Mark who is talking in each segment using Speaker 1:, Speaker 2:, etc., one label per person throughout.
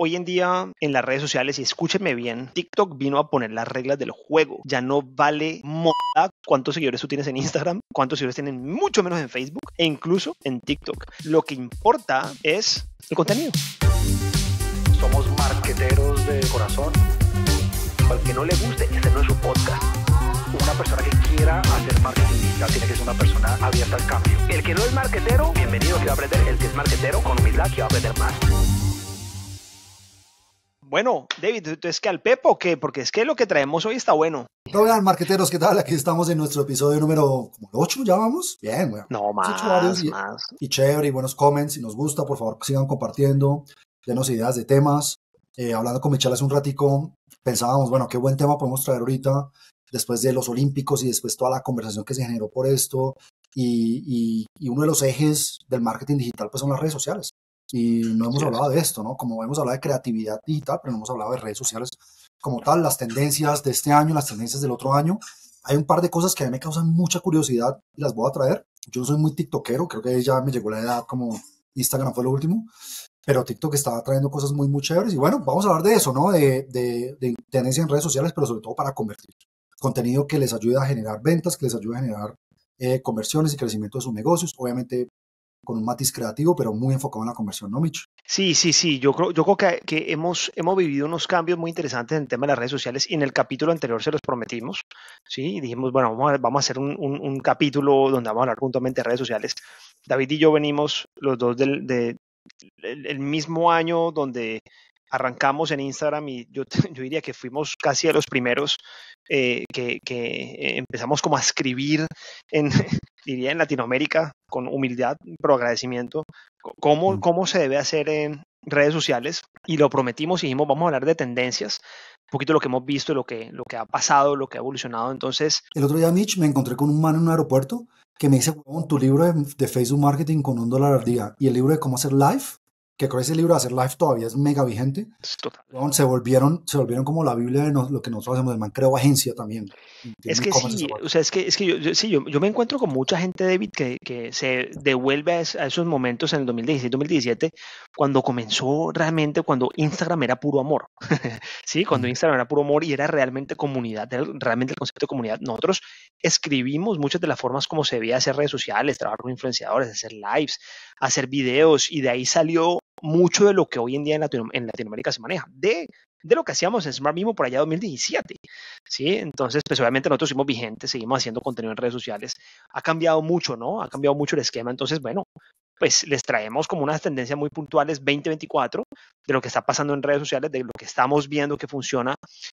Speaker 1: Hoy en día en las redes sociales, y escúcheme bien, TikTok vino a poner las reglas del juego. Ya no vale moda cuántos seguidores tú tienes en Instagram, cuántos seguidores tienen mucho menos en Facebook e incluso en TikTok. Lo que importa es el contenido.
Speaker 2: Somos marqueteros de corazón. Al que no le guste, este no es su podcast. Una persona que quiera hacer marketing digital tiene que ser una persona abierta al cambio. El que no
Speaker 1: es marquetero, bienvenido que va a aprender. El que es marquetero, con humildad que va a aprender más. Bueno, David, ¿tú es que al Pepo qué? Porque es que lo que traemos hoy está bueno.
Speaker 2: Hola, marqueteros, ¿qué tal? Aquí estamos en nuestro episodio número 8, ¿ya vamos? Bien, weón. No, más, y, más. Y chévere, y buenos comments. Si nos gusta, por favor, sigan compartiendo. Denos ideas de temas. Eh, hablando con Michelle hace un ratico, pensábamos, bueno, qué buen tema podemos traer ahorita, después de los Olímpicos y después toda la conversación que se generó por esto. y uno de los ejes del marketing digital, pues, son las redes sociales. Y no hemos hablado de esto, ¿no? Como hemos hablado de creatividad y tal, pero no hemos hablado de redes sociales como tal, las tendencias de este año, las tendencias del otro año. Hay un par de cosas que a mí me causan mucha curiosidad y las voy a traer. Yo soy muy tiktokero, creo que ya me llegó la edad como Instagram fue lo último, pero TikTok estaba trayendo cosas muy, muy chéveres. Y bueno, vamos a hablar de eso, ¿no? De, de, en redes sociales, pero sobre todo para convertir contenido que les ayude a generar ventas, que les ayude a generar eh, conversiones y crecimiento de sus negocios. Obviamente, con un matiz creativo, pero muy enfocado en la conversión, ¿no, Micho?
Speaker 1: Sí, sí, sí. Yo creo, yo creo que, que, hemos, hemos vivido unos cambios muy interesantes en el tema de las redes sociales y en el capítulo anterior se los prometimos, ¿sí? Y dijimos, bueno, vamos a, vamos a hacer un, capítulo donde vamos a hablar puntualmente de redes sociales. David y yo venimos los dos del, de, el mismo año donde arrancamos en Instagram y yo, yo diría que fuimos casi de los primeros eh, que, que, eh, empezamos como a escribir en, diría en Latinoamérica, con humildad, pero agradecimiento, cómo, mm. cómo se debe hacer en redes sociales y lo prometimos y dijimos vamos a hablar de tendencias, un poquito lo que hemos visto, lo que, lo que ha pasado, lo que ha evolucionado.
Speaker 2: Entonces... El otro día, Mitch, me encontré con un man en un aeropuerto que me dice, tu libro de Facebook Marketing con un dólar al día y el libro de cómo hacer live que creo ese libro Hacer live todavía es mega vigente. Se volvieron, se volvieron como la Biblia de lo que nosotros hacemos. El mancreo agencia también.
Speaker 1: Es que sí, o sea, es que, es que yo, sí, yo, yo, me encuentro con mucha gente, David, que, que se devuelve a, esos momentos en el 2016-2017, cuando comenzó realmente, cuando Instagram era puro amor. sí, cuando Instagram era puro amor y era realmente comunidad, realmente el concepto de comunidad. Nosotros escribimos muchas de las formas como se veía hacer redes sociales, trabajar con influenciadores, hacer lives, hacer videos, y de ahí salió mucho de lo que hoy en día en, Latinoamérica se maneja, de, lo que hacíamos en Smart mismo por allá 2017, ¿sí? Entonces, pues obviamente nosotros seguimos vigentes, seguimos haciendo contenido en redes sociales, ha cambiado mucho, ¿no? Ha cambiado mucho el esquema, entonces, bueno, pues les traemos como unas tendencias muy puntuales 2024 de lo que está pasando en redes sociales, de lo que estamos viendo que funciona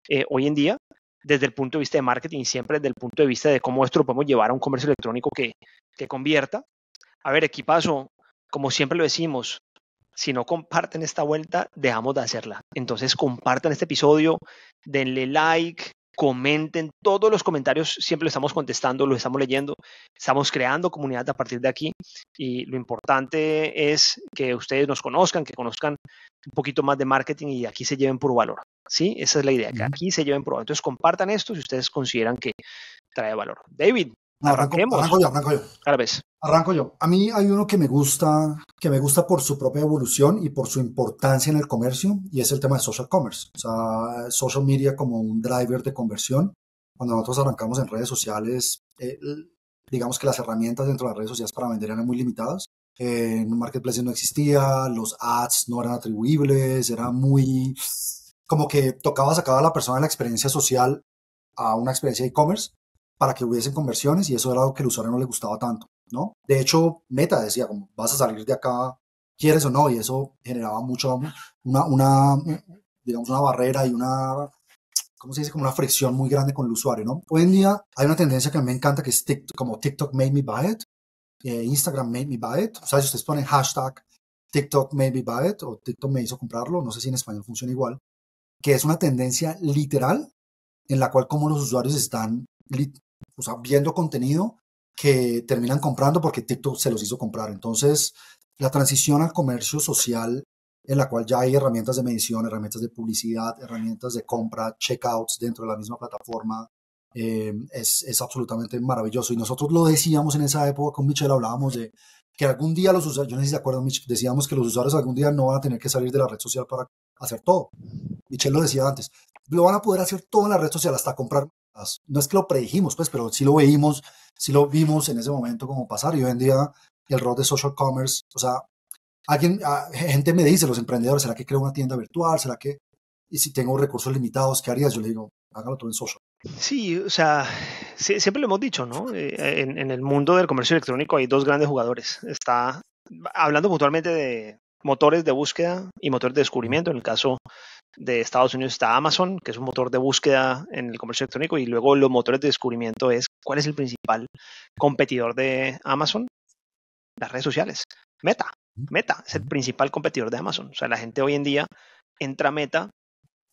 Speaker 1: eh, hoy en día desde el punto de vista de marketing, siempre desde el punto de vista de cómo esto lo podemos llevar a un comercio electrónico que, que convierta. A ver, equipazo, como siempre lo decimos, si no comparten esta vuelta, dejamos de hacerla. Entonces compartan este episodio, denle like, comenten todos los comentarios, siempre estamos contestando, lo estamos leyendo, estamos creando comunidad a partir de aquí y lo importante es que ustedes nos conozcan, que conozcan un poquito más de marketing y aquí se lleven por valor. ¿Sí? Esa es la idea, que aquí se lleven por valor. Entonces compartan esto si ustedes consideran que trae valor. David, arranquemos. yo, vez. Pues.
Speaker 2: Arranco yo. A mí hay uno que me gusta, que me gusta por su propia evolución y por su importancia en el comercio, y es el tema de social commerce. O sea, social media como un driver de conversión. Cuando nosotros arrancamos en redes sociales, eh, digamos que las herramientas dentro de las redes sociales para vender eran muy limitadas. Eh, en un marketplace no existía, los ads no eran atribuibles, era muy como que tocaba sacar a la persona de la experiencia social a una experiencia de e-commerce para que hubiesen conversiones y eso era algo que el usuario no le gustaba tanto. De hecho, Meta decía, como, vas a salir de acá, quieres o no, y eso generaba mucho, una, digamos, una barrera y una, ¿cómo se dice? Como una fricción muy grande con el usuario, ¿no? Hoy en día hay una tendencia que me encanta que es como TikTok made me buy it, eh, Instagram made me buy it, o sea, si ustedes ponen hashtag TikTok made me buy it o TikTok me hizo comprarlo, no sé si en español funciona igual, que es una tendencia literal en la cual como los usuarios están o sea, viendo contenido que terminan comprando porque TikTok se los hizo comprar. Entonces, la transición al comercio social, en la cual ya hay herramientas de medición, herramientas de publicidad, herramientas de compra, checkouts dentro de la misma plataforma, em, es, absolutamente maravilloso. Y nosotros lo decíamos en esa época con Michelle, hablábamos de que algún día los usuarios, yo no sé si se acuerdan, Michelle, decíamos que los usuarios algún día no van a tener que salir de la red social para hacer todo. Michelle lo decía antes, lo van a poder hacer todo en la red social, hasta comprar no es que lo predijimos, pues, pero sí lo veíamos, sí lo vimos en ese momento como pasar. Y hoy en día el rol de social commerce, o sea, alguien, ah, gente me dice, los emprendedores, ¿será que creo una tienda virtual? ¿Será que, y si tengo recursos limitados, ¿qué harías? Yo le digo, hágalo todo en social. Sí, o sea,
Speaker 1: siempre lo hemos dicho, ¿no? Eh, en, en, el mundo del comercio electrónico hay dos grandes jugadores. Está hablando puntualmente de motores de búsqueda y motores de descubrimiento, en el caso de Estados Unidos está Amazon, que es un motor de búsqueda en el comercio electrónico, y luego los motores de descubrimiento es cuál es el principal competidor de Amazon, las redes sociales. Meta, Meta es el principal competidor de Amazon. O sea, la gente hoy en día entra a Meta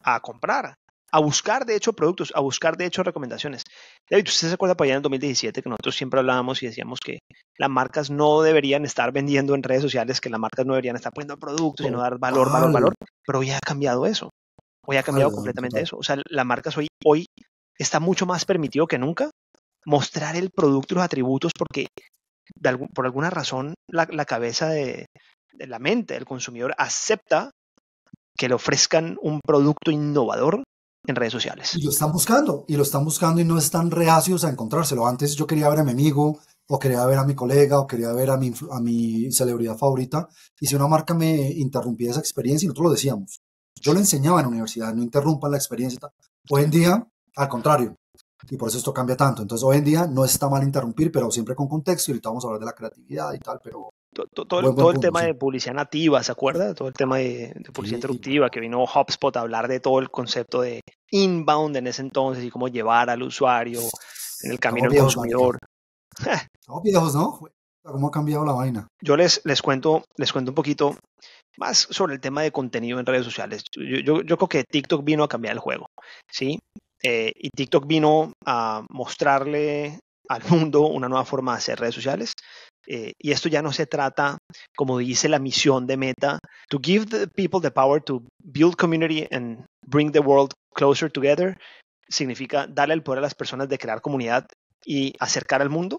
Speaker 1: a comprar a buscar de hecho productos, a buscar de hecho recomendaciones. David, ¿usted se acuerda para allá en el 2017 que nosotros siempre hablábamos y decíamos que las marcas no deberían estar vendiendo en redes sociales, que las marcas no deberían estar poniendo productos, sino dar valor, valor, valor? Pero hoy ha cambiado eso. Hoy ha cambiado completamente eso. O sea, las marcas hoy, hoy está mucho más permitido que nunca mostrar el producto y los atributos porque por alguna razón la, cabeza de, de la mente del consumidor acepta que le ofrezcan un producto innovador en redes sociales.
Speaker 2: Y lo están buscando, y lo están buscando y no están reacios a encontrárselo. Antes yo quería ver a mi amigo, o quería ver a mi colega, o quería ver a mi, a mi celebridad favorita, y si una marca me interrumpía esa experiencia, y nosotros lo decíamos, yo lo enseñaba en la universidad, no interrumpan la experiencia. Hoy en día, al contrario, y por eso esto cambia tanto. Entonces, hoy en día no está mal interrumpir, pero siempre con contexto, y ahorita vamos a hablar de la creatividad y tal, pero todo, el tema de
Speaker 1: publicidad nativa, ¿se acuerda? Todo el tema de, publicidad sí. que vino HubSpot a hablar de todo el concepto de inbound en ese entonces y cómo llevar al usuario en el camino del consumidor.
Speaker 2: ¿no? ¿Cómo ha cambiado la vaina?
Speaker 1: Yo les, les, cuento, les cuento un poquito más sobre el tema de contenido en redes sociales. Yo, yo, yo creo que TikTok vino a cambiar el juego, ¿sí? Eh, y TikTok vino a mostrarle al mundo una nueva forma de hacer redes sociales, eh, y esto ya no se trata, como dice la misión de Meta, to give the people the power to build community and bring the world closer together, significa darle el poder a las personas de crear comunidad y acercar al mundo.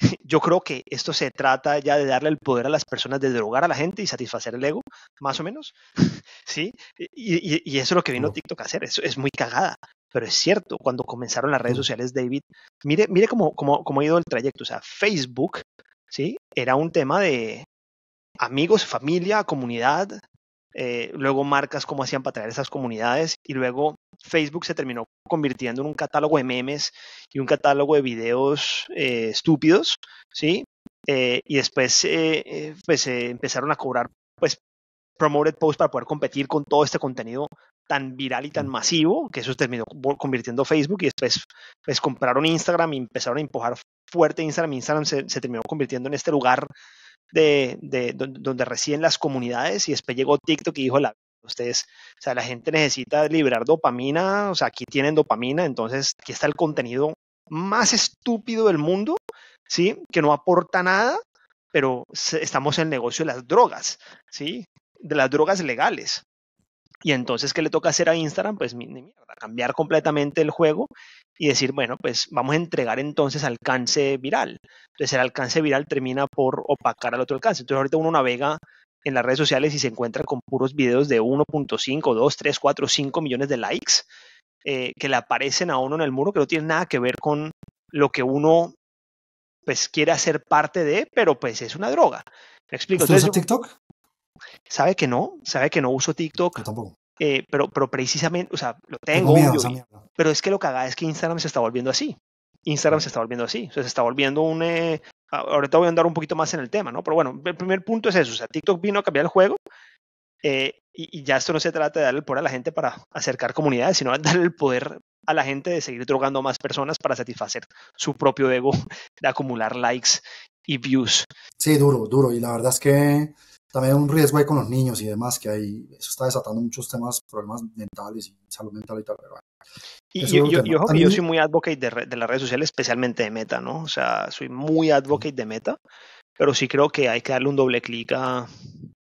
Speaker 1: Yo creo que esto se trata ya de darle el poder a las personas de drogar a la gente y satisfacer el ego, más o menos. ¿Sí? Y, eso es lo que vino TikTok a hacer. Eso es muy cagada. Pero es cierto, cuando comenzaron las redes sociales, David, mire, mire cómo, cómo ha ido el trayecto. O sea, Facebook ¿sí? Era un tema de amigos, familia, comunidad, eh, luego marcas cómo hacían para traer esas comunidades y luego Facebook se terminó convirtiendo en un catálogo de memes y un catálogo de videos eh, estúpidos, ¿sí? Eh, y después pues empezaron a cobrar pues promoted posts para poder competir con todo este contenido tan viral y tan mm. masivo que eso terminó convirtiendo Facebook y después pues, compraron Instagram y empezaron a empujar fuerte Instagram. Instagram se, terminó convirtiendo en este lugar de, donde residen las comunidades y después llegó TikTok y dijo, la, ustedes, o sea, la gente necesita liberar dopamina, o sea, aquí tienen dopamina, entonces aquí está el contenido más estúpido del mundo, ¿sí? Que no aporta nada, pero estamos en el negocio de las drogas, ¿sí? De las drogas legales. Y entonces, ¿qué le toca hacer a Instagram? Pues cambiar completamente el juego y decir, bueno, pues vamos a entregar entonces alcance viral. Entonces, el alcance viral termina por opacar al otro alcance. Entonces, ahorita uno navega en las redes sociales y se encuentra con puros videos de 1.5, 2, 3, 4, 5 millones de likes eh, que le aparecen a uno en el muro que no tienen nada que ver con lo que uno pues quiere hacer parte de, pero pues es una droga. ¿Me explico? un TikTok? sabe que no, sabe que no uso TikTok. Eh, pero, pero precisamente, o sea, lo tengo, pero es que lo que haga es que Instagram se está volviendo así. Instagram se está volviendo así, o sea, se está volviendo un... Eh, ahorita voy a andar un poquito más en el tema, ¿no? Pero bueno, el primer punto es eso, o sea, TikTok vino a cambiar el juego eh, y, y, ya esto no se trata de darle el poder a la gente para acercar comunidades, sino darle el poder a la gente de seguir drogando más personas para satisfacer su propio ego de acumular likes y views.
Speaker 2: Sí, duro, duro, y la verdad es que también un riesgo ahí con los niños y demás, que hay, eso está desatando muchos temas, problemas mentales y salud mental y tal. Pero Y yo, soy
Speaker 1: muy advocate de, de, las redes sociales, especialmente de Meta, ¿no? O sea, soy muy advocate de Meta, pero sí creo que hay que darle un doble clic a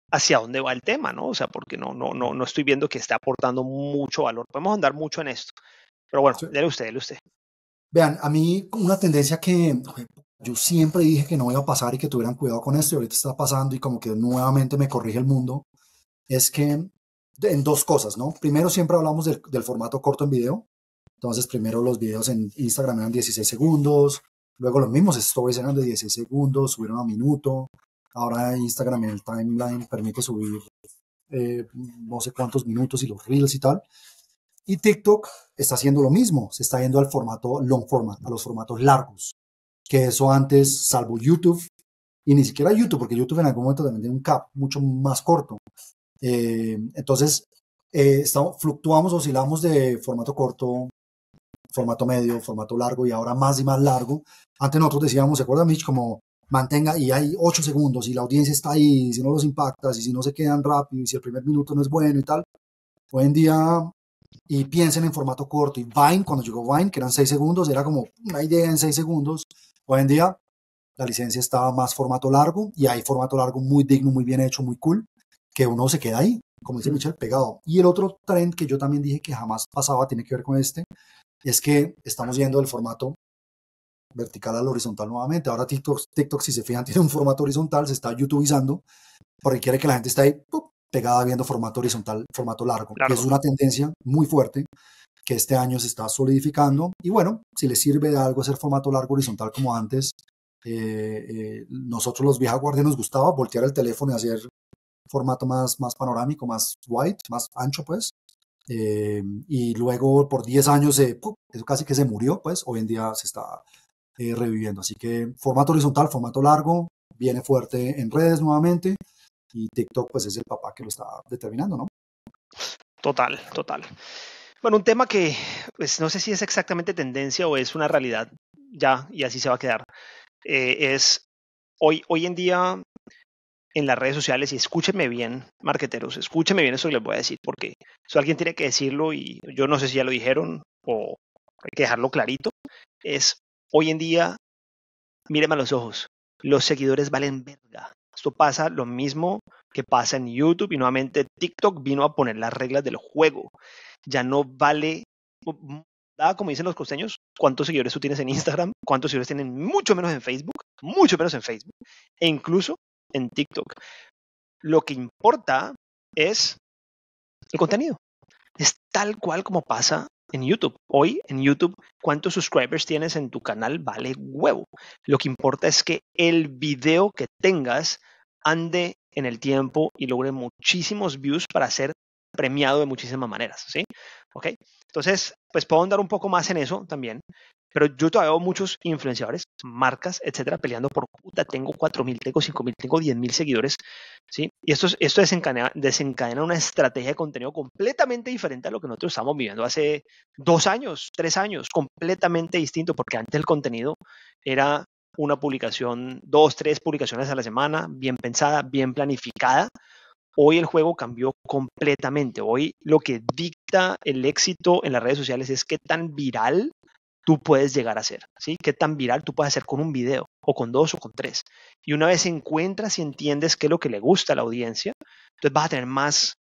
Speaker 1: hacia dónde va el tema, ¿no? O sea, porque no, no, no, no estoy viendo que esté aportando mucho valor. Podemos andar mucho en esto. Pero bueno, sí. dele usted, dele usted.
Speaker 2: Vean, a mí una tendencia que yo siempre dije que no iba a pasar y que tuvieran cuidado con esto y ahorita está pasando y como que nuevamente me corrige el mundo. Es que en dos cosas, ¿no? Primero siempre hablamos del, formato corto en video. Entonces primero los videos en Instagram eran 16 segundos, luego los mismos stories eran de 16 segundos, subieron a minuto. Ahora Instagram en el timeline permite subir eh, no sé cuántos minutos y los reels y tal. Y TikTok está haciendo lo mismo, se está yendo al formato long format, a los formatos largos que eso antes, salvo YouTube, y ni siquiera YouTube, porque YouTube en algún momento también tiene un cap mucho más corto. Eh, entonces, eh, estamos, fluctuamos, oscilamos de formato corto, formato medio, formato largo y ahora más y más largo. Antes nosotros decíamos, ¿se acuerdan, Mitch? Como mantenga y hay ocho segundos y la audiencia está ahí, y si no los impactas y si no se quedan rápido y si el primer minuto no es bueno y tal. Hoy en día, y piensen en formato corto y Vine, cuando llegó Vine, que eran seis segundos, era como una idea en seis segundos Hoy en día la licencia está más formato largo y hay formato largo muy digno, muy bien hecho, muy cool, que uno se queda ahí, como dice Michelle, pegado. Y el otro trend que yo también dije que jamás pasaba, tiene que ver con este, es que estamos viendo el formato vertical al horizontal nuevamente. Ahora TikTok, si se fijan, tiene un formato horizontal, se está youtubizando, porque quiere que la gente esté ahí pegada viendo formato horizontal, formato largo, largo. es una tendencia muy fuerte que este año se está solidificando. Y bueno, si le sirve de algo hacer formato largo horizontal como antes, eh, eh, nosotros los vieja guardia nos gustaba voltear el teléfono y hacer formato más, más panorámico, más wide, más ancho, pues. Eh, y luego por 10 años eso casi que se murió, pues hoy en día se está reviviendo. Así que formato horizontal, formato largo, viene fuerte en redes nuevamente y TikTok pues es el papá que lo está determinando, ¿no?
Speaker 1: Total, total. Bueno, un tema que pues, no sé si es exactamente tendencia o es una realidad ya y así se va a quedar, eh, es hoy, hoy en día en las redes sociales, y escúchenme bien, marqueteros, escúchenme bien eso que les voy a decir, porque eso alguien tiene que decirlo y yo no sé si ya lo dijeron o hay que dejarlo clarito, es hoy en día, míreme a los ojos, los seguidores valen verga. Esto pasa lo mismo que pasa en YouTube y nuevamente TikTok vino a poner las reglas del juego. Ya no vale, como dicen los costeños, cuántos seguidores tú tienes en Instagram, cuántos seguidores tienen mucho menos en Facebook, mucho menos en Facebook e incluso en TikTok. Lo que importa es el contenido. Es tal cual como pasa en YouTube. Hoy en YouTube, cuántos subscribers tienes en tu canal vale huevo. Lo que importa es que el video que tengas ande en el tiempo y logre muchísimos views para ser premiado de muchísimas maneras, ¿sí? ¿Ok? Entonces, pues puedo andar un poco más en eso también, pero yo todavía veo muchos influenciadores, marcas, etcétera, peleando por puta, tengo 4.000, tengo 5.000, tengo mil seguidores, ¿sí? Y esto, esto desencadena, desencadena una estrategia de contenido completamente diferente a lo que nosotros estamos viviendo hace dos años, tres años, completamente distinto, porque antes el contenido era una publicación, dos, tres publicaciones a la semana, bien pensada, bien planificada. Hoy el juego cambió completamente. Hoy lo que dicta el éxito en las redes sociales es qué tan viral tú puedes llegar a ser, ¿sí? Qué tan viral tú puedes hacer con un video o con dos o con tres. Y una vez encuentras y entiendes qué es lo que le gusta a la audiencia, entonces vas a tener más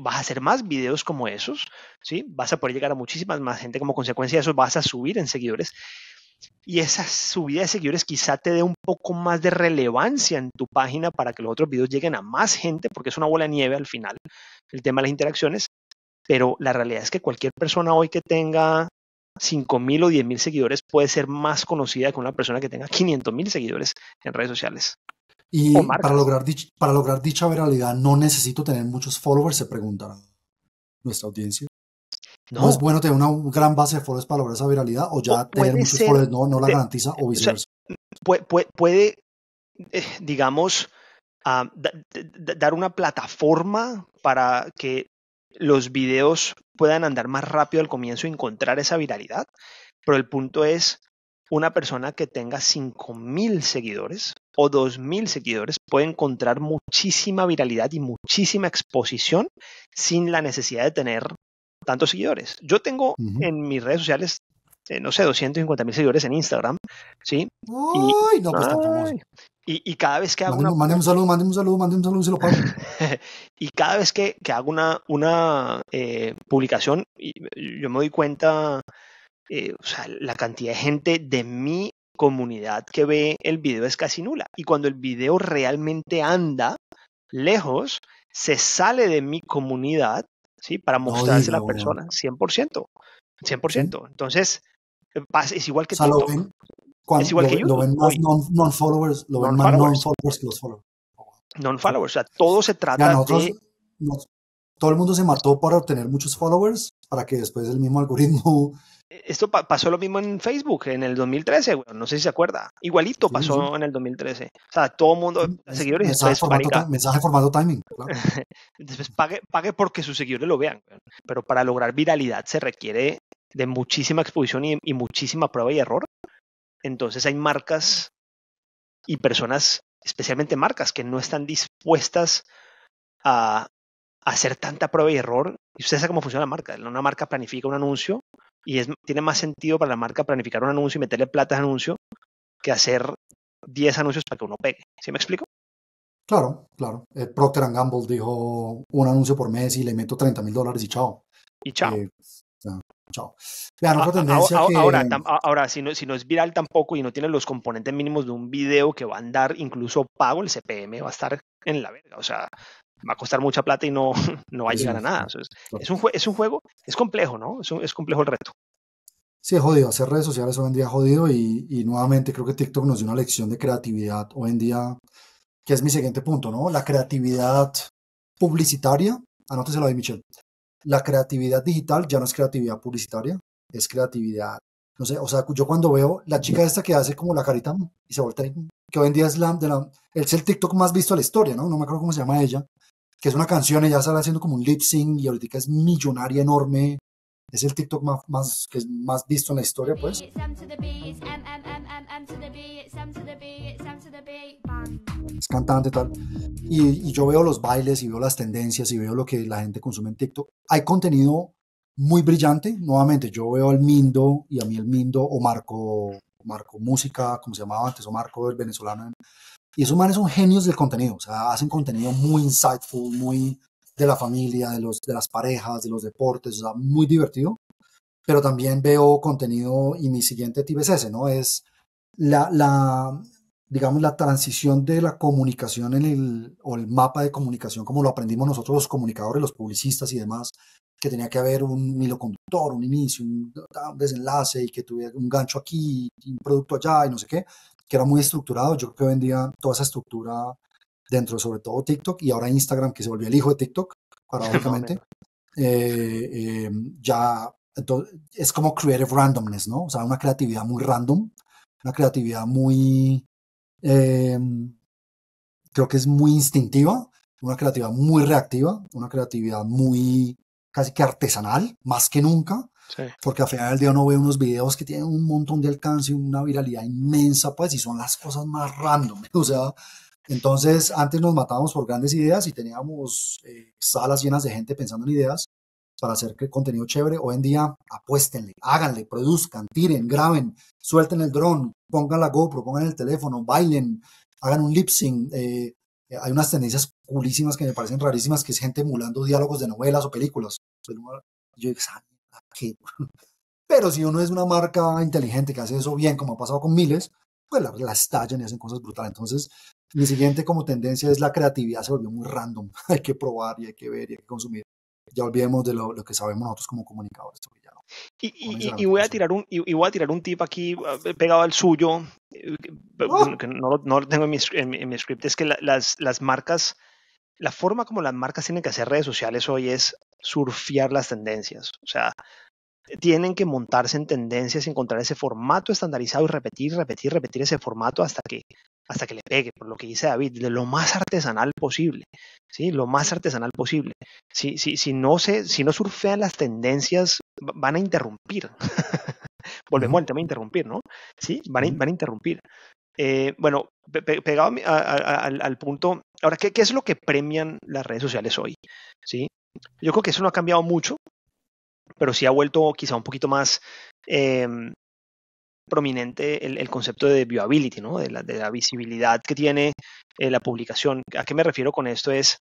Speaker 1: vas a hacer más videos como esos, ¿sí? Vas a poder llegar a muchísimas más gente como consecuencia de eso vas a subir en seguidores y esa subida de seguidores quizá te dé un poco más de relevancia en tu página para que los otros videos lleguen a más gente, porque es una bola de nieve al final, el tema de las interacciones. Pero la realidad es que cualquier persona hoy que tenga 5.000 o 10.000 seguidores puede ser más conocida que una persona que tenga 500.000 seguidores en redes sociales.
Speaker 2: Y para lograr, para lograr dicha viralidad no necesito tener muchos followers, se preguntará nuestra audiencia. No. es pues, bueno tener una gran base de foros para lograr esa viralidad o ya tener muchos no, no la garantiza o viceversa?
Speaker 1: puede, eh, digamos, ah, dar una plataforma para que los videos puedan andar más rápido al comienzo y encontrar esa viralidad, pero el punto es una persona que tenga 5.000 seguidores o 2.000 seguidores puede encontrar muchísima viralidad y muchísima exposición sin la necesidad de tener tantos seguidores. Yo tengo en mis redes sociales, eh, no sé, 250 mil seguidores en Instagram, ¿sí? y, cada vez que hago una... Mande un saludo, mande un saludo, mande un saludo, se lo pago. y cada vez que, hago una, una eh, publicación, yo me doy cuenta, eh, o sea, la cantidad de gente de mi comunidad que ve el video es casi nula. Y cuando el video realmente anda lejos, se sale de mi comunidad ¿sí? Para mostrarse a la persona 100%. 100%. Entonces, eh, es igual que cuando,
Speaker 2: es igual que YouTube. Lo ven más non-followers, lo ven más non-followers que los followers.
Speaker 1: Non-followers, o sea, todo se trata de
Speaker 2: todo el mundo se mató para obtener muchos followers, para que después el mismo algoritmo...
Speaker 1: E-, esto pasó lo mismo en Facebook en el 2013, güey. no sé si se acuerda. Igualito pasó en el 2013. O sea, todo el mundo, seguidores... Mensaje formato, mensaje
Speaker 2: formato timing.
Speaker 1: Claro. Entonces, pague, pague porque sus seguidores lo vean. Pero para lograr viralidad se requiere de muchísima exposición y muchísima prueba y error. Entonces hay marcas y personas, especialmente marcas, que no están dispuestas a hacer tanta prueba y error. Y usted sabe cómo funciona la marca. Una marca planifica un anuncio y es, tiene más sentido para la marca planificar un anuncio y meterle plata de anuncio que hacer 10 anuncios para que uno pegue. ¿Sí me explico?
Speaker 2: Claro, claro. Eh, Procter Procter Gamble dijo un anuncio por mes y le meto 30 mil dólares y chao. Y chao. Eh, ah, ah, ah, tendencia ahora,
Speaker 1: que... si, no, si no es viral tampoco y no tiene los componentes mínimos de un video que va a andar incluso pago, el CPM va a estar en la verga. O sea, va a costar mucha plata y no, no va a llegar a nada. es, un es un juego, es complejo, ¿no? Es, es complejo el reto.
Speaker 2: Sí, es jodido. Hacer redes sociales hoy en día jodido y, y, nuevamente creo que TikTok nos dio una lección de creatividad hoy en día, que es mi siguiente punto, ¿no? La creatividad publicitaria, anóteselo ahí, Michelle. La creatividad digital ya no es creatividad publicitaria, es creatividad. No sé, o sea, yo cuando veo la chica esta que hace como la carita y se voltea, que hoy en día es, de la, es el TikTok más visto de la historia, ¿no? No me acuerdo cómo se llama ella, que es una canción, ella sale haciendo como un lip sync y ahorita es millonaria enorme. Es el TikTok más, más, que es más visto en la historia, pues. Es cantante tal. Y, yo veo los bailes y veo las tendencias y veo lo que la gente consume en TikTok. Hay contenido muy brillante. Nuevamente, yo veo al Mindo y a mí el Mindo o Marco, Marco Música, como se llamaba antes, o Marco el venezolano y esos manes son genios del contenido, o sea, hacen contenido muy insightful, muy de la familia, de, los, de las parejas, de los deportes, o sea, muy divertido. Pero también veo contenido y mi siguiente tip es ese, ¿no? Es la, la digamos, la transición de la comunicación en el, o el mapa de comunicación, como lo aprendimos nosotros los comunicadores, los publicistas y demás, que tenía que haber un hilo conductor, un inicio, un, desenlace y que tuviera un gancho aquí, un producto allá y no sé qué que era muy estructurado. Yo creo que vendía toda esa estructura dentro, sobre todo TikTok y ahora Instagram, que se volvió el hijo de TikTok, paradójicamente. Eh, em, ya es como creative randomness, ¿no? O sea, una creatividad muy random, una creatividad muy, em, creo que es muy instintiva, una creatividad muy reactiva, una creatividad muy casi que artesanal, más que nunca, porque al final del día uno ve unos videos que tienen un montón de alcance, y una viralidad inmensa, pues, y son las cosas más random. O sea, entonces antes nos matábamos por grandes ideas y teníamos eh, salas llenas de gente pensando en ideas para hacer contenido chévere. Hoy en día, apuéstenle, háganle, produzcan, tiren, graben, suelten el dron, pongan la GoPro, pongan el teléfono, bailen, hagan un lip sync. Eh, hay unas tendencias culísimas que me parecen rarísimas, que es gente emulando diálogos de novelas o películas. Yo exacto pero si uno es una marca inteligente que hace eso bien, como ha pasado con miles, pues las la estallan y hacen cosas brutales. Entonces, mi siguiente como tendencia es la creatividad se volvió muy random. hay que probar y hay que ver y hay que consumir. Ya olvidemos de lo, que sabemos nosotros como comunicadores. y, y,
Speaker 1: voy a tirar un, y, voy a tirar un tip aquí ah, pegado al suyo, eh, ¡Oh! que no, no, lo tengo en mi, script, es que las, las marcas, la forma como las marcas tienen que hacer redes sociales hoy es surfear las tendencias. O sea, tienen que montarse en tendencias, encontrar ese formato estandarizado y repetir, repetir, repetir ese formato hasta que, hasta que le pegue, por lo que dice David, lo más artesanal posible, ¿sí? Lo más artesanal posible. Si, si, si, no, se, si no surfean las tendencias, van a interrumpir. Volvemos al tema de interrumpir, ¿no? Sí, van a, interrumpir. bueno, pegado al, punto, ahora, ¿qué, ¿qué, es lo que premian las redes sociales hoy? ¿Sí? Yo creo que eso no ha cambiado mucho, pero sí ha vuelto quizá un poquito más em, prominente el, concepto de viewability, ¿no? de, la, de la visibilidad que tiene eh, la publicación. ¿A qué me refiero con esto? Es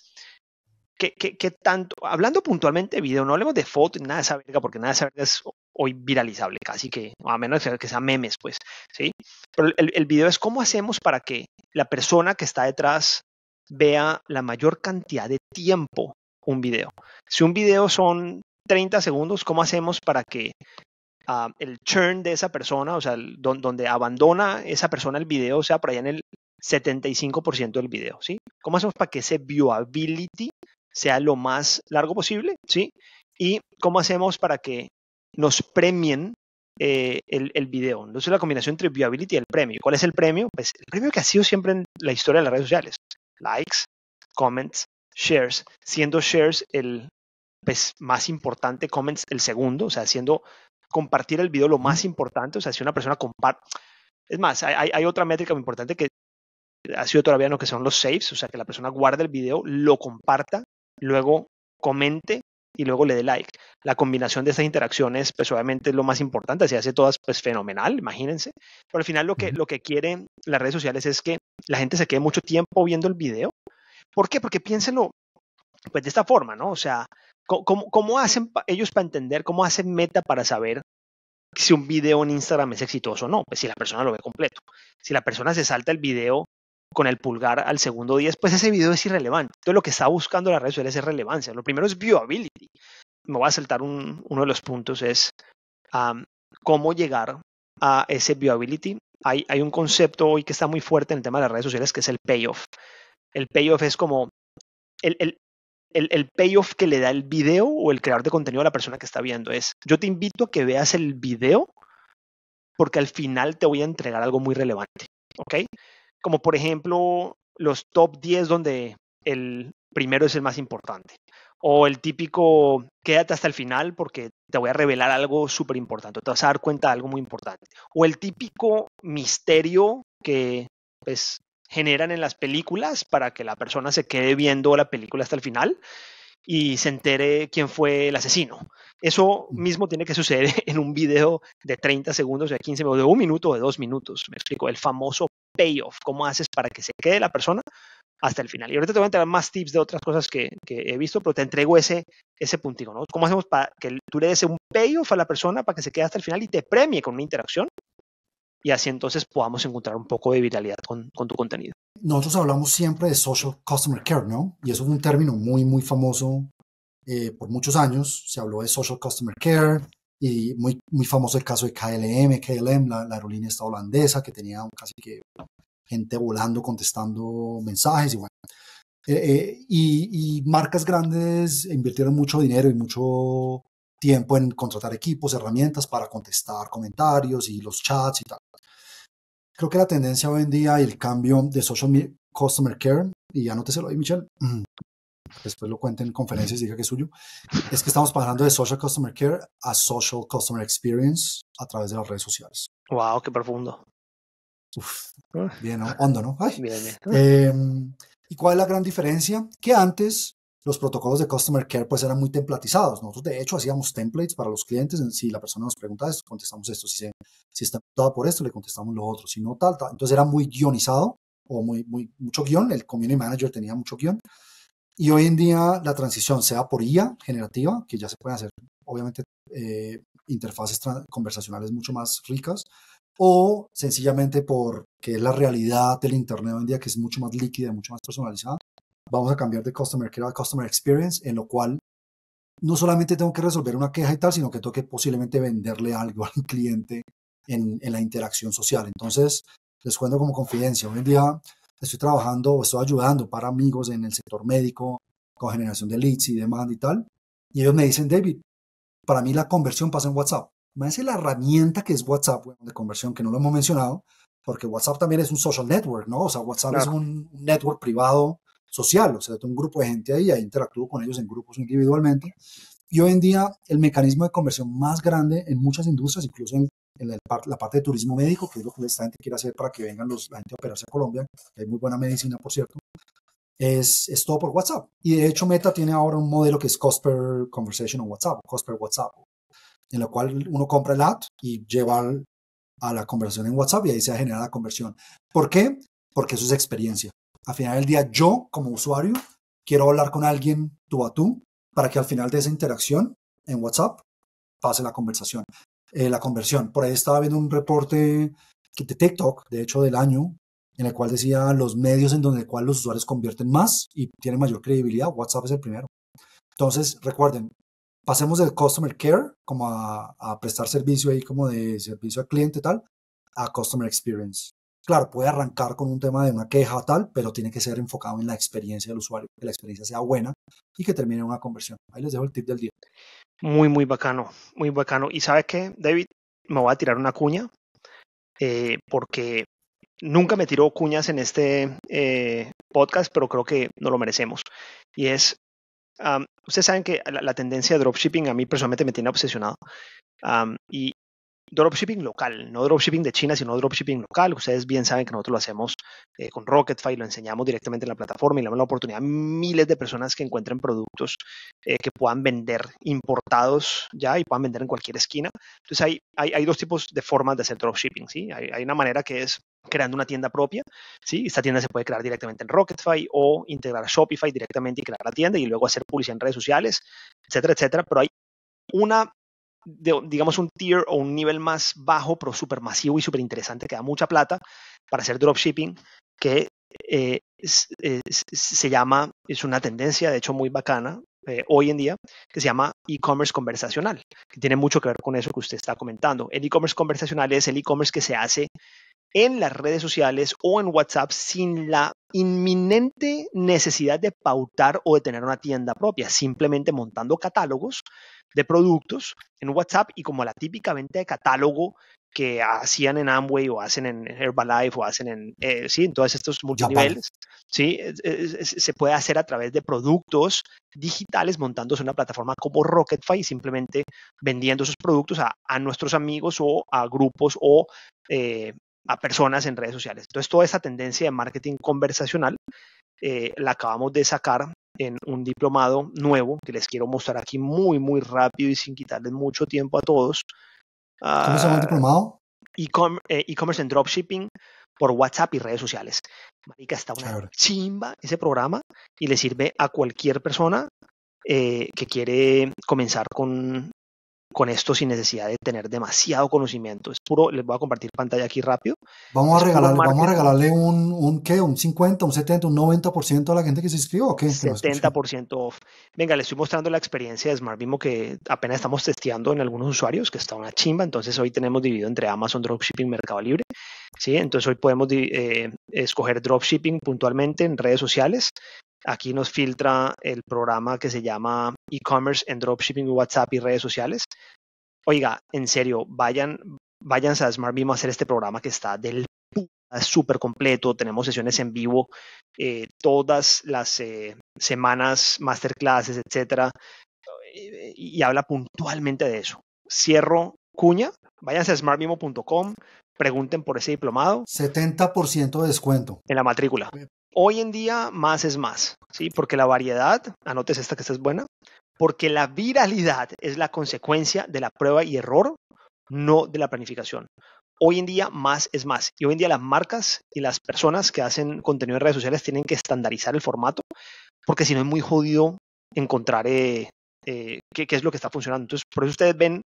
Speaker 1: que, tanto, hablando puntualmente de video, no hablemos de foto, nada de esa verga, porque nada de esa verga es hoy viralizable, casi que, a menos que sea memes, pues, ¿sí? Pero el, el video es cómo hacemos para que la persona que está detrás vea la mayor cantidad de tiempo un video. Si un video son 30 segundos, ¿cómo hacemos para que ah, el churn de esa persona, o sea, donde abandona esa persona el video, sea por allá en el 75% del video, ¿sí? ¿Cómo hacemos para que ese viewability sea lo más largo posible, ¿sí? Y cómo hacemos para que nos premien eh, el, el, video. Entonces, la combinación entre viewability y el premio. ¿Cuál es el premio? Pues el premio que ha sido siempre en la historia de las redes sociales. Likes, comments, shares, siendo shares el, pues más importante comments el segundo, o sea, haciendo compartir el video lo más importante, o sea, si una persona comparte, es más, hay, otra métrica muy importante que ha sido todavía no que son los saves, o sea, que la persona guarde el video, lo comparta, luego comente y luego le dé like. La combinación de estas interacciones, pues obviamente es lo más importante, si hace todas, pues fenomenal, imagínense. Pero al final lo que, lo que quieren las redes sociales es que la gente se quede mucho tiempo viendo el video. ¿Por qué? Porque piénsenlo, pues de esta forma, ¿no? O sea, ¿cómo, cómo hacen ellos para entender, cómo hacen meta para saber si un video en Instagram es exitoso o no? Pues si la persona lo ve completo. Si la persona se salta el video con el pulgar al segundo 10, pues ese video es irrelevante. Entonces lo que está buscando las redes sociales es relevancia. Lo primero es viewability. Me voy a saltar uno de los puntos, es cómo llegar a ese viewability. Hay, hay un concepto hoy que está muy fuerte en el tema de las redes sociales que es el payoff. El payoff es como el, el, payoff que le da el video o el creador de contenido a la persona que está viendo. Es, yo te invito a que veas el video porque al final te voy a entregar algo muy relevante, ¿ok? Como por ejemplo los top 10 donde el primero es el más importante. O el típico, quédate hasta el final porque te voy a revelar algo súper importante, te vas a dar cuenta de algo muy importante. O el típico misterio que pues generan en las películas para que la persona se quede viendo la película hasta el final y se entere quién fue el asesino. Eso mm. mismo tiene que suceder en un video de 30 segundos, de 15 minutos, de un minuto o de dos minutos. Me explico, el famoso payoff, cómo haces para que se quede la persona hasta el final. Y ahorita te voy a entregar más tips de otras cosas que, he visto, pero te entrego ese, ese ¿no? ¿Cómo hacemos para que tú le des un payoff a la persona para que se quede hasta el final y te premie con una interacción y así entonces podamos encontrar un poco de vitalidad con, tu contenido.
Speaker 2: Nosotros hablamos siempre de social customer care, ¿no? Y eso es un término muy, muy famoso eh, por muchos años. Se habló de social customer care y muy, muy famoso el caso de KLM, KLM, la, aerolínea holandesa que tenía casi que gente volando contestando mensajes y bueno. Eh, eh, y, marcas grandes invirtieron mucho dinero y mucho tiempo en contratar equipos, herramientas para contestar comentarios y los chats y tal creo que la tendencia hoy en día y el cambio de social customer care, y ya no lo ahí, Michelle, mm, después lo cuenten en conferencias y diga que es suyo, es que estamos pasando de social customer care a social customer experience a través de las redes sociales.
Speaker 1: ¡Wow! ¡Qué profundo!
Speaker 2: Uf, ah. bien, hondo, ¿no? Bien, bien. Em, ¿Y cuál es la gran diferencia? Que antes los protocolos de Customer Care pues eran muy templatizados. Nosotros de hecho hacíamos templates para los clientes. Si la persona nos pregunta esto, contestamos esto. Si, está todo por esto, le contestamos lo otro. Si no, tal, tal. Entonces era muy guionizado o muy, muy, mucho guión. El community manager tenía mucho guión. Y hoy en día la transición sea por IA generativa, que ya se pueden hacer obviamente eh, interfaces conversacionales mucho más ricas, o sencillamente porque es la realidad del Internet hoy en día que es mucho más líquida, mucho más personalizada, vamos a cambiar de Customer Care a Customer Experience, en lo cual no solamente tengo que resolver una queja y tal, sino que tengo que posiblemente venderle algo al cliente en, en la interacción social. Entonces, les cuento como confidencia, hoy en día estoy trabajando o estoy ayudando para amigos en el sector médico, con generación de leads y demanda y tal, y ellos me dicen, David, para mí la conversión pasa en WhatsApp. Me dicen, la herramienta que es WhatsApp de conversión, que no lo hemos mencionado, porque WhatsApp también es un social network, ¿no? O sea, WhatsApp es un network privado social, o sea, un grupo de gente ahí, ahí con ellos en grupos individualmente. Y hoy en día el mecanismo de conversión más grande en muchas industrias, incluso en, la, parte, de turismo médico, que es lo que esta gente quiere hacer para que vengan los, la gente a operarse a Colombia, que hay muy buena medicina, por cierto, es, es, todo por WhatsApp. Y de hecho Meta tiene ahora un modelo que es Cost Per Conversation o WhatsApp, Cost Per WhatsApp, en la cual uno compra el ad y lleva a la conversación en WhatsApp y ahí se genera la conversión. ¿Por qué? Porque eso es experiencia. Al final del día, yo como usuario quiero hablar con alguien tú a tú para que al final de esa interacción en WhatsApp pase la conversación, eh, la conversión. Por ahí estaba viendo un reporte de TikTok, de hecho del año, en el cual decía los medios en donde los usuarios convierten más y tienen mayor credibilidad, WhatsApp es el primero. Entonces, recuerden, pasemos del customer care, como a, a prestar servicio ahí, como de servicio al cliente tal, a customer experience. Claro, puede arrancar con un tema de una queja tal, pero tiene que ser enfocado en la experiencia del usuario, que la experiencia sea buena y que termine en una conversión. Ahí les dejo el tip del día.
Speaker 1: Muy, muy bacano, muy bacano. Y sabes qué, David, me voy a tirar una cuña, eh, porque nunca me tiró cuñas en este eh, podcast, pero creo que no lo merecemos. Y es, ustedes saben que la, tendencia de dropshipping a mí personalmente me tiene obsesionado. y dropshipping local, no dropshipping de China, sino dropshipping local. Ustedes bien saben que nosotros lo hacemos eh, con Rocketfy, lo enseñamos directamente en la plataforma y le damos la oportunidad a miles de personas que encuentren productos eh, que puedan vender importados ya y puedan vender en cualquier esquina. Entonces hay, dos tipos de formas de hacer dropshipping, ¿sí? Hay, una manera que es creando una tienda propia, ¿sí? Esta tienda se puede crear directamente en Rocketfy o integrar Shopify directamente y crear la tienda y luego hacer publicidad en redes sociales, etcétera, etcétera. Pero hay una digamos, un tier o un nivel más bajo, pero súper masivo y súper interesante, que da mucha plata para hacer dropshipping, que eh, se llama, es una tendencia, de hecho, muy bacana eh, hoy en día, que se llama e-commerce conversacional, que tiene mucho que ver con eso que usted está comentando. El e-commerce conversacional es el e-commerce que se hace en las redes sociales o en WhatsApp sin la inminente necesidad de pautar o de tener una tienda propia, simplemente montando catálogos de productos en WhatsApp y como la típica venta de catálogo que hacían en Amway o hacen en Herbalife o hacen en, eh, sí, en todos estos multiniveles, sí, se puede hacer a través de productos digitales montándose una plataforma como Rocketfy y simplemente vendiendo esos productos a, nuestros amigos o a grupos o eh, a personas en redes sociales. Entonces, toda esa tendencia de marketing conversacional eh, la acabamos de sacar en un diplomado nuevo que les quiero mostrar aquí muy, muy rápido y sin quitarles mucho tiempo a todos. ¿Cómo se llama el ah, diplomado? Eh, e-commerce en dropshipping por WhatsApp y redes sociales. Marica, está una chimba ese programa y le sirve a cualquier persona eh, que quiere comenzar con con esto sin necesidad de tener demasiado conocimiento. Es puro, les voy a compartir pantalla aquí rápido.
Speaker 2: Vamos a, regalarle, vamos a regalarle un, qué, un 50, un 70, un 90% a la gente que se inscriba o qué?
Speaker 1: 70% off. Venga, les estoy mostrando la experiencia de Smart Bimo que apenas estamos testeando en algunos usuarios, que está una chimba. Entonces hoy tenemos dividido entre Amazon Dropshipping Mercado Libre. Entonces hoy podemos eh, escoger dropshipping puntualmente en redes sociales Aquí nos filtra el programa que se llama e-commerce en dropshipping, WhatsApp y redes sociales. Oiga, en serio, vayan, vayan a Smart a hacer este programa que está del súper completo, tenemos sesiones en vivo eh, todas las eh, semanas, masterclasses, etcétera, eh, y, habla puntualmente de eso. Cierro cuña, váyanse a smartmimo.com, pregunten por ese diplomado.
Speaker 2: 70% de descuento. En la matrícula.
Speaker 1: Hoy en día más es más, ¿sí? Porque la variedad, anotes esta que esta es buena, porque la viralidad es la consecuencia de la prueba y error, no de la planificación. Hoy en día más es más. Y hoy en día las marcas y las personas que hacen contenido en redes sociales tienen que estandarizar el formato, porque si no es muy jodido encontrar eh, eh, qué, qué es lo que está funcionando. Entonces, por eso ustedes ven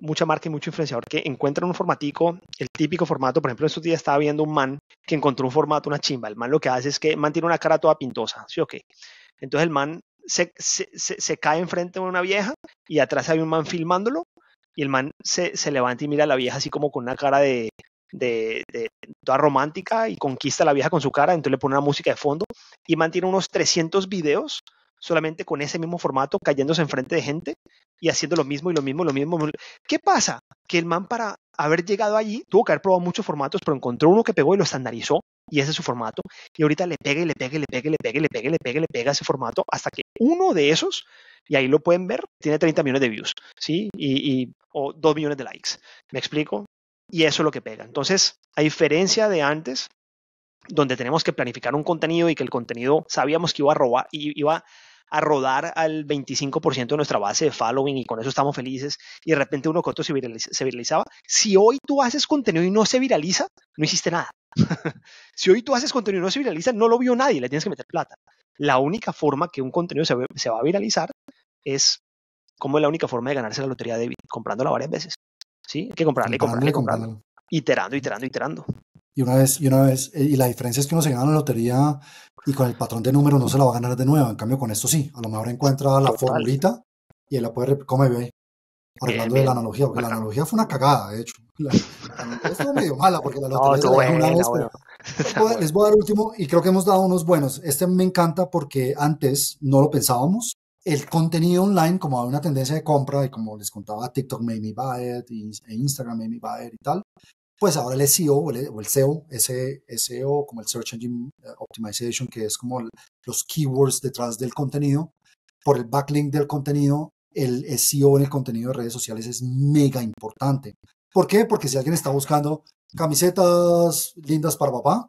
Speaker 1: mucha marca y mucho influenciador que encuentran un formatico, el típico formato. Por ejemplo, estos días estaba viendo un man encontró un formato, una chimba. El man lo que hace es que mantiene una cara toda pintosa, ¿sí o qué? Entonces el man se, se, se, cae enfrente de una vieja y atrás hay un man filmándolo y el man se, se levanta y mira a la vieja así como con una cara de, de, de, toda romántica y conquista a la vieja con su cara, entonces le pone una música de fondo y mantiene unos 300 videos solamente con ese mismo formato, cayéndose enfrente de gente y haciendo lo mismo y lo mismo, y lo mismo. ¿Qué pasa? Que el man para haber llegado allí tuvo que haber probado muchos formatos, pero encontró uno que pegó y lo estandarizó y ese es su formato. Y ahorita le pega y le pega y le pega y le pega y le pega y le pega y le pega ese formato hasta que uno de esos, y ahí lo pueden ver, tiene 30 millones de views, ¿sí? Y, y o 2 millones de likes. ¿Me explico? Y eso es lo que pega. Entonces, a diferencia de antes, donde tenemos que planificar un contenido y que el contenido sabíamos que iba a robar, y iba a rodar al 25% de nuestra base de following y con eso estamos felices y de repente uno con otro se, viralizaba. Si hoy tú haces contenido y no se viraliza, no hiciste nada. si hoy tú haces contenido y no se viraliza, no lo vio nadie, le tienes que meter plata. La única forma que un contenido se, va a viralizar es como es la única forma de ganarse la lotería de comprándola varias veces. ¿Sí? Hay que comprarle, comprarle, y comprarla. Iterando, iterando, iterando.
Speaker 2: Y una vez, y una vez, eh, y la diferencia es que uno se gana la lotería y con el patrón de número no se la va a ganar de nuevo. En cambio, con esto sí. A lo mejor encuentra la formulita y él la puede repetir. Como ve, arreglando de la analogía, porque la analogía fue una cagada, de hecho. La, medio mala porque la lotería no, una vez, les voy a dar último y creo que hemos dado unos buenos. Este me encanta porque antes no lo pensábamos. El contenido online, como hay una tendencia de compra y como les contaba, TikTok made me buy it, e Instagram made me buy it y tal, pues ahora el SEO o el, e SEO, e SEO como el Search Engine eh, Optimization, que es como los keywords detrás del contenido, por el backlink del contenido, el SEO en el contenido de redes sociales es mega importante. ¿Por qué? Porque si alguien está buscando camisetas lindas para papá,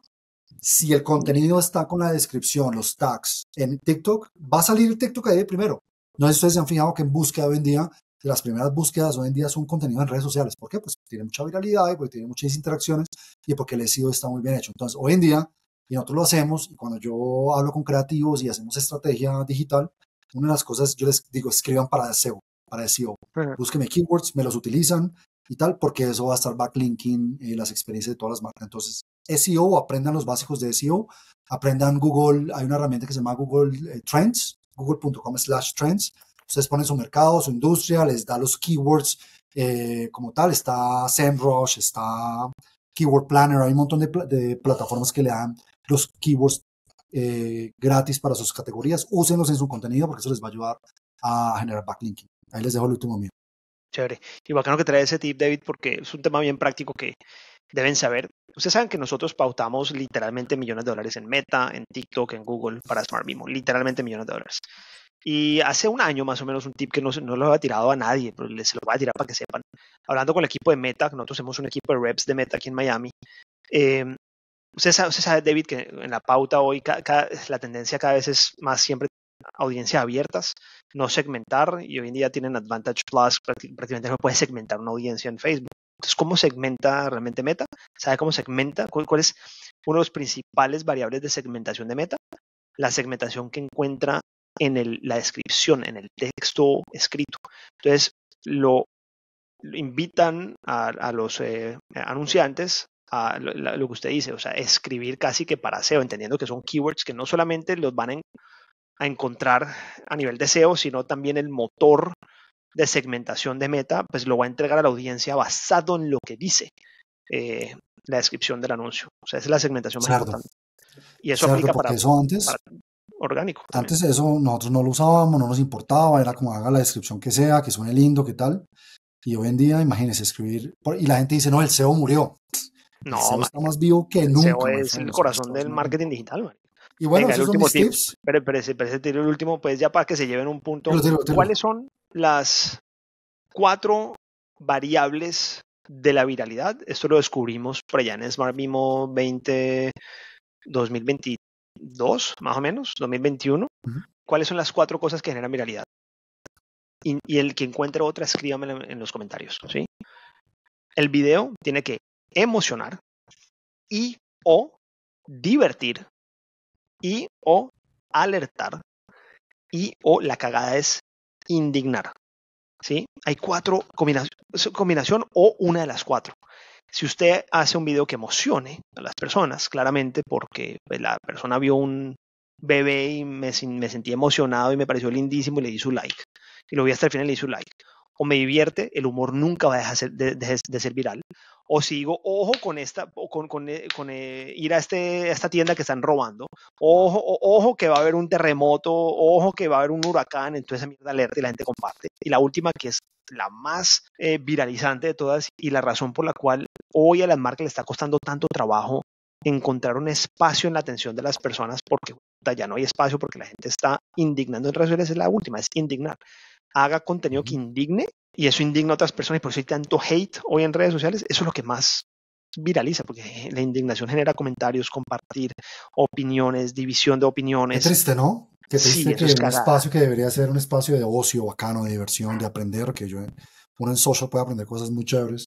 Speaker 2: si el contenido está con la descripción, los tags en TikTok, va a salir TikTok ahí primero. No sé si ustedes se han fijado que en búsqueda hoy en día las primeras búsquedas hoy en día son contenido en redes sociales. ¿Por qué? Pues tiene mucha viralidad y porque tiene muchas interacciones y porque el SEO está muy bien hecho. Entonces, hoy en día, y nosotros lo hacemos, y cuando yo hablo con creativos y hacemos estrategia digital, una de las cosas yo les digo, escriban para SEO, para SEO. Búsquenme keywords, me los utilizan y tal, porque eso va a estar backlinking eh, las experiencias de todas las marcas. Entonces, SEO, aprendan los básicos de SEO, aprendan Google, hay una herramienta que se llama Google eh, Trends, google.com slash trends, Ustedes ponen su mercado, su industria, les da los keywords eh, como tal. Está SEMrush, está Keyword Planner, hay un montón de, plataformas que le dan los keywords eh, gratis para sus categorías. Úsenlos en su contenido porque eso les va a ayudar a generar backlinking. Ahí les dejo el último mío.
Speaker 1: Chévere. Y bacano que trae ese tip, David, porque es un tema bien práctico que deben saber. Ustedes saben que nosotros pautamos literalmente millones de dólares en Meta, en TikTok, en Google para Smart Mimo, literalmente millones de dólares. Y hace un año más o menos un tip que no, no lo había tirado a nadie, pero se lo voy a tirar para que sepan. Hablando con el equipo de Meta, nosotros somos un equipo de reps de Meta aquí en Miami. Eh, usted, sabe, David, que en la pauta hoy cada, la tendencia cada vez es más siempre audiencias abiertas, no segmentar, y hoy en día tienen Advantage Plus, prácticamente no puede segmentar una audiencia en Facebook. Entonces, ¿cómo segmenta realmente Meta? ¿Sabe cómo segmenta? ¿Cuál, cuál es uno de los principales variables de segmentación de Meta? La segmentación que encuentra en la descripción, en el texto escrito. Entonces, lo, invitan a, los eh, anunciantes a lo, que usted dice, o sea, escribir casi que para SEO, entendiendo que son keywords que no solamente los van a encontrar a nivel de SEO, sino también el motor de segmentación de meta, pues lo va a entregar a la audiencia basado en lo que dice eh, la descripción del anuncio. O sea, es la segmentación más importante. Y eso aplica para, eso antes, orgánico.
Speaker 2: Pues, Antes eso nosotros no lo usábamos, no nos importaba, era como haga la descripción que sea, que suene lindo, qué tal. Y hoy en día, imagínense escribir, y la gente dice, no, el SEO murió. No, el SEO está más vivo que e nunca. El SEO es el corazón
Speaker 1: del marketing digital, Y bueno, el último son tips. Pero, ese, el último, pues ya para que se lleven un punto. ¿Cuáles son las cuatro variables de la viralidad? Esto lo descubrimos por allá en Smart 20, 2020, Dos, más o menos, 2021, ¿cuáles son las cuatro cosas que generan viralidad? Y, el que encuentre otra, escríbame en los comentarios, ¿sí? El video tiene que emocionar y o divertir y o alertar y o la cagada es indignar. ¿Sí? Hay cuatro combinaciones, combinación o una de las cuatro. Si usted hace un video que emocione a las personas, claramente porque pues, la persona vio un bebé y me, sentí emocionado y me pareció lindísimo y le di su like. Y lo vi hasta el final y le di su like o me divierte, el humor nunca va a dejar de, ser viral. O sigo ojo con esta, con, eh, eh, ir este, a, esta tienda que están robando, ojo, ojo que va a haber un terremoto, ojo que va a haber un huracán, entonces me mierda alerta y la gente comparte. Y la última que es la más eh, viralizante de todas y la razón por la cual hoy a las marcas le está costando tanto trabajo encontrar un espacio en la atención de las personas porque ya no hay espacio porque la gente está indignando en redes sociales es la última, es indignar. Haga contenido que indigne y eso indigna a otras personas y por eso hay tanto hate hoy en redes sociales, eso es lo que más viraliza, porque eh, la indignación genera comentarios, compartir opiniones, división de opiniones. Es triste,
Speaker 2: ¿no? Que te un espacio que debería ser un espacio de ocio bacano, de diversión, de aprender, que yo, uno en social puede aprender cosas muy chéveres.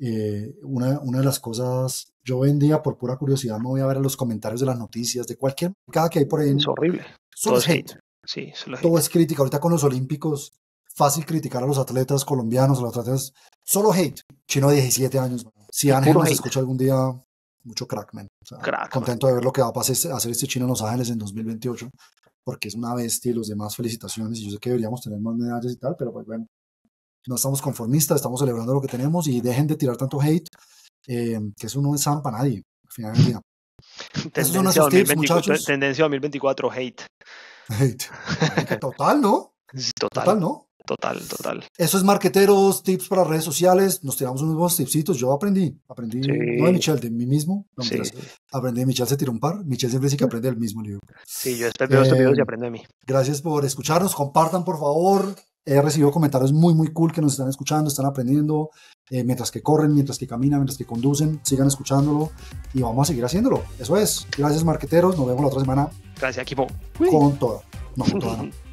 Speaker 2: Eh, una, una de las cosas, yo hoy en día por pura curiosidad me voy a ver en los comentarios de las noticias, de cualquier cada que hay por ahí. Es horrible. Todo es hate. Sí, Todo es crítica. Ahorita con los olímpicos, fácil criticar a los atletas colombianos, a los atletas. Solo hate. Chino de 17 años. Si Ángel nos escucha algún día, mucho crack, contento de ver lo que va a hacer este chino en Los Ángeles en 2028 porque es una bestia y los demás felicitaciones y yo sé que deberíamos tener más medallas y tal, pero pues bueno, no estamos conformistas, estamos celebrando lo que tenemos y dejen de tirar tanto hate, eh, que eso no es sano para nadie, al final del día.
Speaker 1: Tendencia, 2024, hate.
Speaker 2: Hate. Total, ¿no? Total. ¿no? Total, total. Eso es marqueteros, tips para redes sociales. Nos tiramos unos buenos tipsitos. Yo aprendí, aprendí, no de Michelle, de mí mismo. Aprendí Michelle, se tiró un par. Michelle siempre dice que aprende el mismo libro. Sí, yo espero eh, y aprendo de mí. Gracias por escucharnos. Compartan, por favor. He recibido comentarios muy, muy cool que nos están escuchando, están aprendiendo eh, mientras que corren, mientras que caminan, mientras que conducen. Sigan escuchándolo y vamos a seguir haciéndolo. Eso es. Gracias, marqueteros. Nos vemos la otra semana. Gracias, equipo. Con todo. No, con todo.